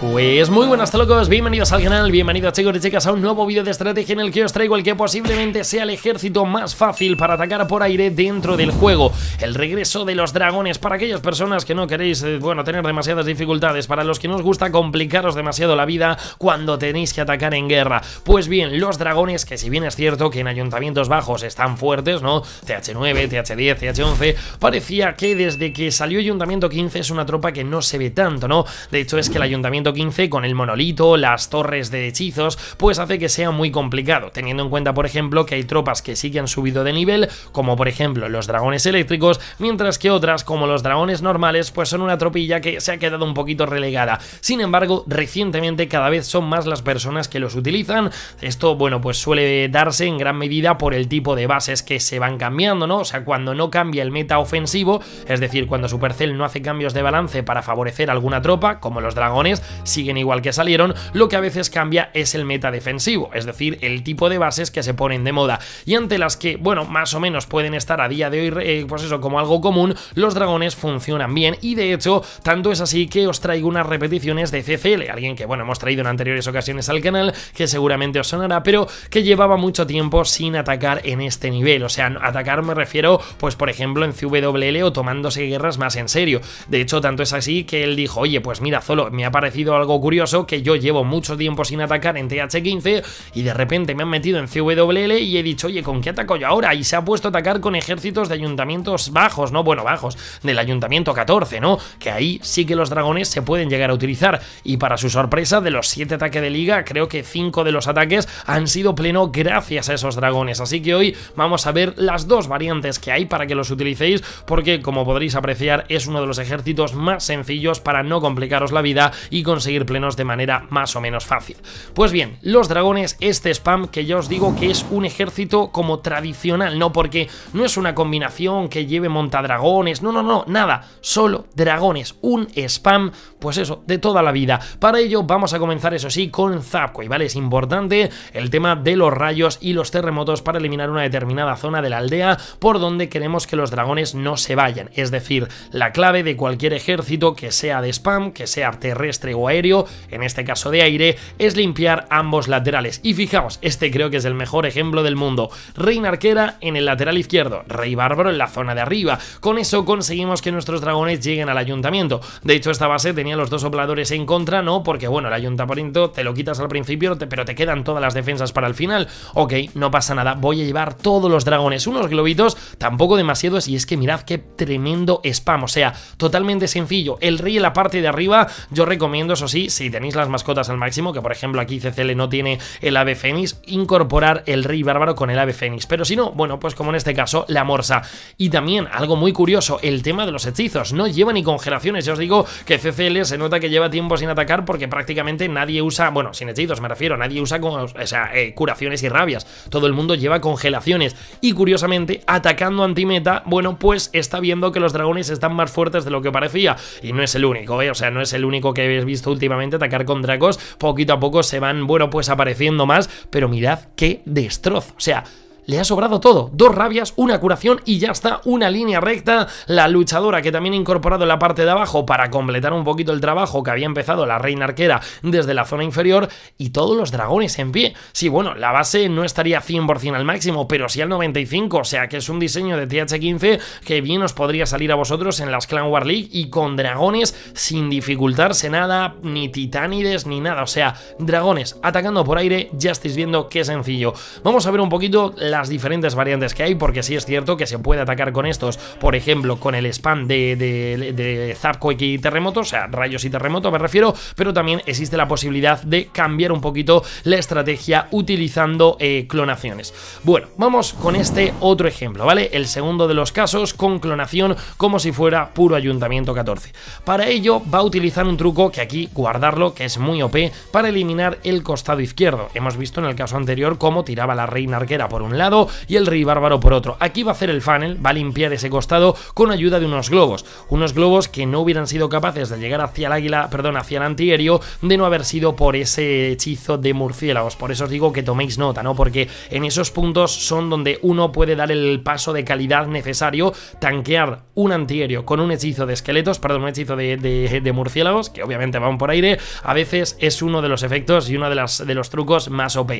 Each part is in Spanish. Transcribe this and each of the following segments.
Pues muy buenas locos, bienvenidos al canal, bienvenidos chicos y chicas a un nuevo vídeo de estrategia en el que os traigo el que posiblemente sea el ejército más fácil para atacar por aire dentro del juego, el regreso de los dragones para aquellas personas que no queréis, eh, bueno, tener demasiadas dificultades, para los que no os gusta complicaros demasiado la vida cuando tenéis que atacar en guerra. Pues bien, los dragones, que si bien es cierto que en ayuntamientos bajos están fuertes, ¿no? TH9, TH10, TH11, parecía que desde que salió Ayuntamiento 15 es una tropa que no se ve tanto, ¿no? De hecho es que el Ayuntamiento 15 con el monolito, las torres de hechizos, pues hace que sea muy complicado, teniendo en cuenta por ejemplo que hay tropas que sí que han subido de nivel, como por ejemplo los dragones eléctricos, mientras que otras como los dragones normales pues son una tropilla que se ha quedado un poquito relegada. Sin embargo, recientemente cada vez son más las personas que los utilizan. Esto, bueno, pues suele darse en gran medida por el tipo de bases que se van cambiando, ¿no? O sea, cuando no cambia el meta ofensivo, es decir, cuando Supercell no hace cambios de balance para favorecer alguna tropa, como los dragones, siguen igual que salieron, lo que a veces cambia es el meta defensivo, es decir, el tipo de bases que se ponen de moda y ante las que, bueno, más o menos pueden estar a día de hoy, eh, pues eso, como algo común, los dragones funcionan bien y de hecho, tanto es así que os traigo unas repeticiones de CCL, alguien que, bueno, hemos traído en anteriores ocasiones al canal, que seguramente os sonará, pero que llevaba mucho tiempo sin atacar en este nivel, o sea, atacar me refiero, pues por ejemplo, en CWL o tomándose guerras más en serio. De hecho, tanto es así que él dijo, oye, pues mira, Zolo, me ha parecido algo curioso que yo llevo mucho tiempo sin atacar en TH15 y de repente me han metido en CWL y he dicho, oye, ¿con qué ataco yo ahora? Y se ha puesto a atacar con ejércitos de ayuntamientos bajos, ¿no? Bueno, bajos, del ayuntamiento 14, ¿no? Que ahí sí que los dragones se pueden llegar a utilizar. Y para su sorpresa, de los 7 ataques de liga, creo que 5 de los ataques han sido pleno gracias a esos dragones. Así que hoy vamos a ver las dos variantes que hay para que los utilicéis, porque como podréis apreciar, es uno de los ejércitos más sencillos para no complicaros la vida y con seguir plenos de manera más o menos fácil. Pues bien, los dragones, este spam que ya os digo que es un ejército como tradicional, no porque no es una combinación que lleve montadragones, no, no, no, nada, solo dragones, un spam, pues eso, de toda la vida. Para ello vamos a comenzar eso sí con Zapco, y ¿vale? Es importante el tema de los rayos y los terremotos para eliminar una determinada zona de la aldea por donde queremos que los dragones no se vayan, es decir, la clave de cualquier ejército que sea de spam, que sea terrestre o aéreo, en este caso de aire, es limpiar ambos laterales. Y fijaos, este creo que es el mejor ejemplo del mundo. Reina arquera en el lateral izquierdo, rey bárbaro en la zona de arriba. Con eso conseguimos que nuestros dragones lleguen al ayuntamiento. De hecho, esta base tenía los dos sopladores en contra, no, porque bueno, el ayuntamiento te lo quitas al principio, pero te quedan todas las defensas para el final. Ok, no pasa nada, voy a llevar todos los dragones, unos globitos, tampoco demasiados, y es que mirad qué tremendo spam, o sea, totalmente sencillo. El rey en la parte de arriba, yo recomiendo eso sí, si tenéis las mascotas al máximo, que por ejemplo aquí CCL no tiene el ave fénix, incorporar el rey bárbaro con el ave fénix. Pero si no, bueno, pues como en este caso, la morsa. Y también, algo muy curioso, el tema de los hechizos. No lleva ni congelaciones. Ya os digo que CCL se nota que lleva tiempo sin atacar porque prácticamente nadie usa, bueno, sin hechizos me refiero, nadie usa con, o eh, curaciones y rabias. Todo el mundo lleva congelaciones. Y curiosamente, atacando antimeta, bueno, pues está viendo que los dragones están más fuertes de lo que parecía. Y no es el único, ¿eh? O sea, no es el único que habéis visto últimamente atacar con Dracos, poquito a poco se van, bueno, pues apareciendo más, pero mirad qué destrozo, o sea le ha sobrado todo. Dos rabias, una curación y ya está, una línea recta. La luchadora que también ha incorporado la parte de abajo para completar un poquito el trabajo que había empezado la reina arquera desde la zona inferior y todos los dragones en pie. Sí, bueno, la base no estaría 100% al máximo, pero si al 95, o sea que es un diseño de TH15 que bien os podría salir a vosotros en las Clan War League y con dragones sin dificultarse nada, ni titánides, ni nada. O sea, dragones atacando por aire, ya estáis viendo qué sencillo. Vamos a ver un poquito la diferentes variantes que hay, porque sí es cierto que se puede atacar con estos, por ejemplo, con el spam de, de, de y terremoto, o sea, rayos y terremoto me refiero, pero también existe la posibilidad de cambiar un poquito la estrategia utilizando eh, clonaciones. Bueno, vamos con este otro ejemplo, ¿vale? El segundo de los casos con clonación como si fuera puro ayuntamiento 14. Para ello va a utilizar un truco que aquí guardarlo, que es muy OP, para eliminar el costado izquierdo. Hemos visto en el caso anterior cómo tiraba la reina arquera por un lado, lado y el rey bárbaro por otro. Aquí va a hacer el funnel, va a limpiar ese costado con ayuda de unos globos. Unos globos que no hubieran sido capaces de llegar hacia el águila, perdón, hacia el antiaéreo, de no haber sido por ese hechizo de murciélagos. Por eso os digo que toméis nota, ¿no? Porque en esos puntos son donde uno puede dar el paso de calidad necesario, tanquear un antiaéreo con un hechizo de esqueletos, perdón, un hechizo de, murciélagos, que obviamente van por aire, a veces es uno de los efectos y uno de, las, de los trucos más OP.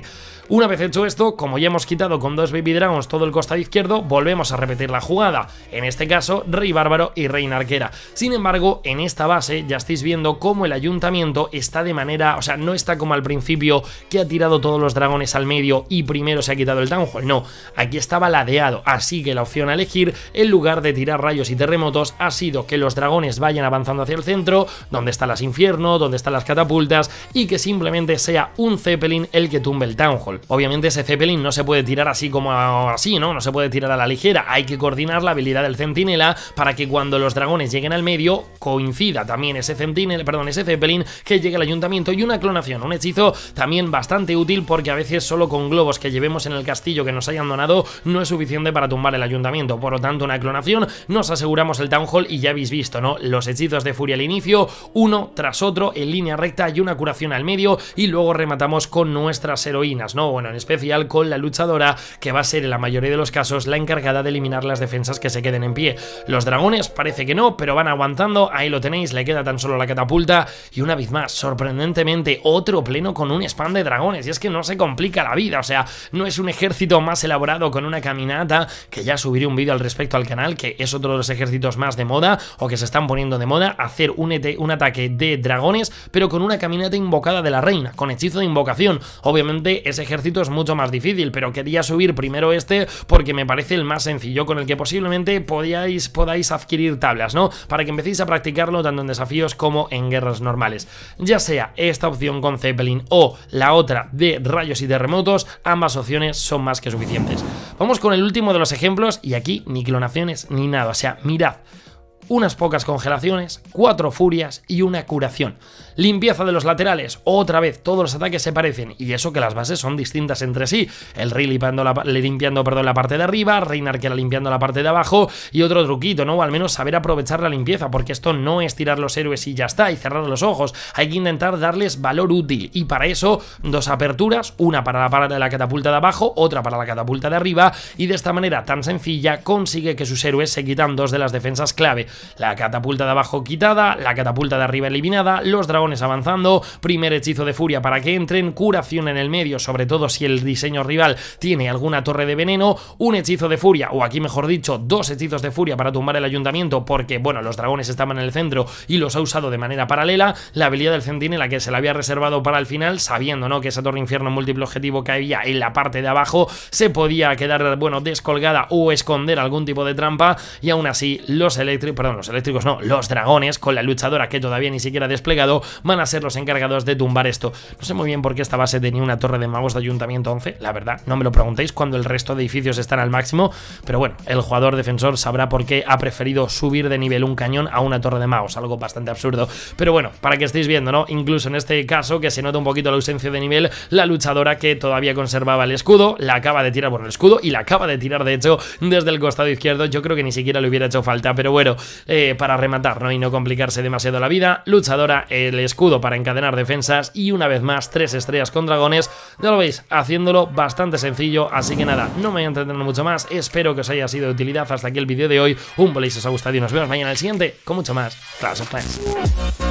Una vez hecho esto, como ya hemos quitado con dos Baby Dragons todo el costado izquierdo, volvemos a repetir la jugada. En este caso, Rey Bárbaro y Reina Arquera. Sin embargo, en esta base ya estáis viendo cómo el ayuntamiento está de manera, o sea, no está como al principio que ha tirado todos los dragones al medio y primero se ha quitado el Town Hall. No, aquí estaba ladeado, así que la opción a elegir, en lugar de tirar rayos y terremotos, ha sido que los dragones vayan avanzando hacia el centro, donde están las infierno, donde están las catapultas, y que simplemente sea un Zeppelin el que tumbe el Town Hall. Obviamente ese Zeppelin no se puede tirar así así como así, ¿no? No se puede tirar a la ligera. Hay que coordinar la habilidad del centinela para que cuando los dragones lleguen al medio coincida también ese centinela, perdón, ese zeppelin que llegue al ayuntamiento y una clonación, un hechizo también bastante útil porque a veces solo con globos que llevemos en el castillo que nos hayan donado no es suficiente para tumbar el ayuntamiento. Por lo tanto, una clonación nos aseguramos el town hall y ya habéis visto, ¿no? Los hechizos de furia al inicio, uno tras otro en línea recta y una curación al medio y luego rematamos con nuestras heroínas, ¿no? Bueno, en especial con la luchadora que va a ser en la mayoría de los casos la encargada de eliminar las defensas que se queden en pie. Los dragones parece que no, pero van aguantando, ahí lo tenéis, le queda tan solo la catapulta y una vez más, sorprendentemente, otro pleno con un spam de dragones y es que no se complica la vida, o sea, no es un ejército más elaborado con una caminata, que ya subiré un vídeo al respecto al canal, que es otro de los ejércitos más de moda o que se están poniendo de moda, hacer un, un ataque de dragones, pero con una caminata invocada de la reina, con hechizo de invocación. Obviamente ese ejército es mucho más difícil, pero quería subir primero este porque me parece el más sencillo con el que posiblemente podíais, podáis adquirir tablas, ¿no? Para que empecéis a practicarlo tanto en desafíos como en guerras normales. Ya sea esta opción con Zeppelin o la otra de rayos y terremotos, ambas opciones son más que suficientes. Vamos con el último de los ejemplos y aquí ni clonaciones ni nada, o sea, mirad unas pocas congelaciones, cuatro furias y una curación. Limpieza de los laterales, otra vez todos los ataques se parecen y eso que las bases son distintas entre sí. El rey limpiando, la, perdón, la parte de arriba, rey arquera limpiando la parte de abajo y otro truquito, ¿no? O al menos saber aprovechar la limpieza porque esto no es tirar los héroes y ya está y cerrar los ojos. Hay que intentar darles valor útil y para eso dos aperturas, una para la parte de la catapulta de abajo, otra para la catapulta de arriba y de esta manera tan sencilla consigue que sus héroes se quitan dos de las defensas clave. La catapulta de abajo quitada, la catapulta de arriba eliminada, los dragones avanzando, primer hechizo de furia para que entren, curación en el medio, sobre todo si el diseño rival tiene alguna torre de veneno, un hechizo de furia, o aquí mejor dicho, dos hechizos de furia para tumbar el ayuntamiento, porque, bueno, los dragones estaban en el centro y los ha usado de manera paralela, la habilidad del centinela que se la había reservado para el final, sabiendo, ¿no?, que esa torre infierno múltiple objetivo que había en la parte de abajo se podía quedar, bueno, descolgada o esconder algún tipo de trampa, y aún así los electric, los eléctricos no, los dragones, con la luchadora que todavía ni siquiera ha desplegado, van a ser los encargados de tumbar esto. No sé muy bien por qué esta base tenía una torre de magos de Ayuntamiento 11, la verdad, no me lo preguntéis cuando el resto de edificios están al máximo, pero bueno, el jugador defensor sabrá por qué ha preferido subir de nivel un cañón a una torre de magos, algo bastante absurdo. Pero bueno, para que estéis viendo, ¿no? Incluso en este caso, que se nota un poquito la ausencia de nivel, la luchadora que todavía conservaba el escudo, la acaba de tirar, por el escudo, y la acaba de tirar, de hecho, desde el costado izquierdo, yo creo que ni siquiera le hubiera hecho falta, pero bueno, eh, para rematar y no complicarse demasiado la vida. Luchadora, el escudo para encadenar defensas y una vez más tres estrellas con dragones. Ya lo veis, haciéndolo bastante sencillo, así que nada, no me voy a entretener mucho más. Espero que os haya sido de utilidad. Hasta aquí el vídeo de hoy. Un boli si os ha gustado y nos vemos mañana en el siguiente con mucho más Clash of